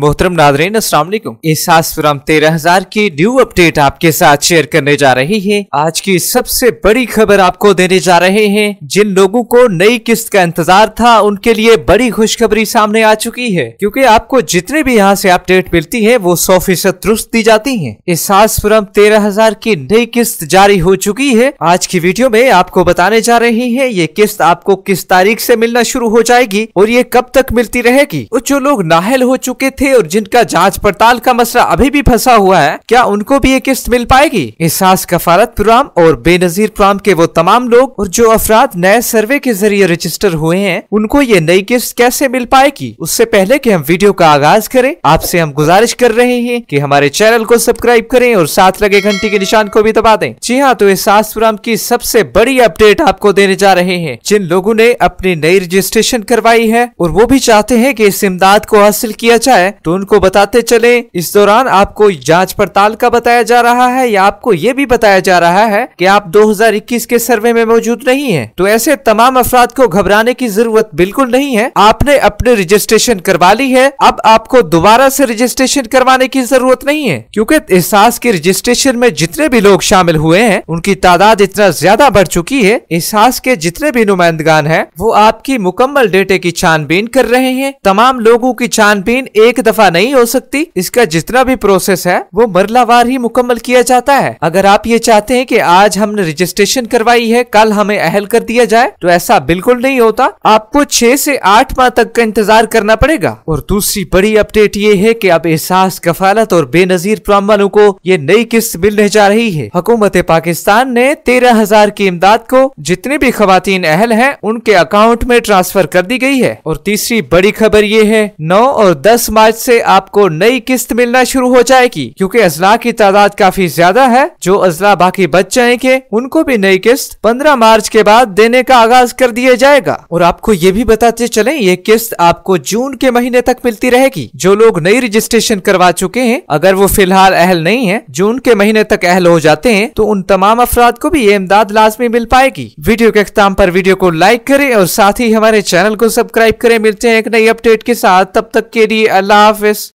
मोहतरम नादरीन असल एहसास फ्राम तेरह हजार की न्यू अपडेट आपके साथ शेयर करने जा रही है आज की सबसे बड़ी खबर आपको देने जा रहे हैं जिन लोगों को नई किस्त का इंतजार था उनके लिए बड़ी खुशखबरी सामने आ चुकी है क्योंकि आपको जितने भी यहाँ से अपडेट मिलती है वो सौ फीसद दुरुस्त दी जाती है एहसास फ्राम तेरह हजार की नई किस्त जारी हो चुकी है आज की वीडियो में आपको बताने जा रही है ये किस्त आपको किस तारीख ऐसी मिलना शुरू हो जाएगी और ये कब तक मिलती रहेगी और जो लोग नाहल हो चुके थे थे और जिनका जांच पड़ताल का मसला अभी भी फंसा हुआ है क्या उनको भी ये किस्त मिल पाएगी एहसास कफारत प्रोग्राम और बेनजीर प्रोग्राम के वो तमाम लोग और जो अफराद नए सर्वे के जरिए रजिस्टर हुए हैं उनको ये नई किस्त कैसे मिल पाएगी उससे पहले की हम वीडियो का आगाज करें आपसे हम गुजारिश कर रहे हैं की हमारे चैनल को सब्सक्राइब करें और साथ लगे घंटी के निशान को भी दबा दें जी हाँ तो एहसास प्रोग्राम की सबसे बड़ी अपडेट आपको देने जा रहे हैं जिन लोगों ने अपनी नई रजिस्ट्रेशन करवाई है और वो भी चाहते हैं कि इस इमदाद को हासिल किया जाए तो उनको बताते चले इस दौरान आपको जांच पड़ताल का बताया जा रहा है या आपको ये भी बताया जा रहा है कि आप 2021 के सर्वे में मौजूद नहीं है तो ऐसे तमाम अफराद को घबराने की जरूरत बिल्कुल नहीं है आपने अपने रजिस्ट्रेशन करवा ली है अब आपको दोबारा से रजिस्ट्रेशन करवाने की जरूरत नहीं है क्योंकि एहसास के रजिस्ट्रेशन में जितने भी लोग शामिल हुए हैं उनकी तादाद इतना ज्यादा बढ़ चुकी है एहसास के जितने भी नुमाइंदगान है वो आपकी मुकम्मल डेटे की छानबीन कर रहे हैं तमाम लोगों की छानबीन एक दफा नहीं हो सकती इसका जितना भी प्रोसेस है वो मरलावार ही मुकम्मल किया जाता है अगर आप ये चाहते हैं कि आज हमने रजिस्ट्रेशन करवाई है कल हमें अहल कर दिया जाए तो ऐसा बिल्कुल नहीं होता आपको छह से आठ माह तक का इंतजार करना पड़ेगा और दूसरी बड़ी अपडेट ये है की अब एहसास कफालत और बेनजीर प्राम को ये नई किस्त मिलने जा रही है हुकूमत पाकिस्तान ने तेरह हजार की इमदाद को जितने भी खातन अहल है उनके अकाउंट में ट्रांसफर कर दी गई है और तीसरी बड़ी खबर ये है नौ और दस मार्च से आपको नई किस्त मिलना शुरू हो जाएगी क्योंकि अजला की तादाद काफी ज्यादा है जो अजला बाकी बच जाएंगे उनको भी नई किस्त पंद्रह मार्च के बाद देने का आगाज कर दिया जाएगा और आपको ये भी बताते चले ये किस्त आपको जून के महीने तक मिलती रहेगी जो लोग नई रजिस्ट्रेशन करवा चुके हैं अगर वो फिलहाल अहल नहीं है जून के महीने तक अहल हो जाते हैं तो उन तमाम अफराद को भी ये इमदाद लाजमी मिल पाएगी वीडियो के अख्ताम पर वीडियो को लाइक करें और साथ ही हमारे चैनल को सब्सक्राइब करें मिलते हैं एक नई अपडेट के साथ तब तक के लिए अल्लाह saudáveis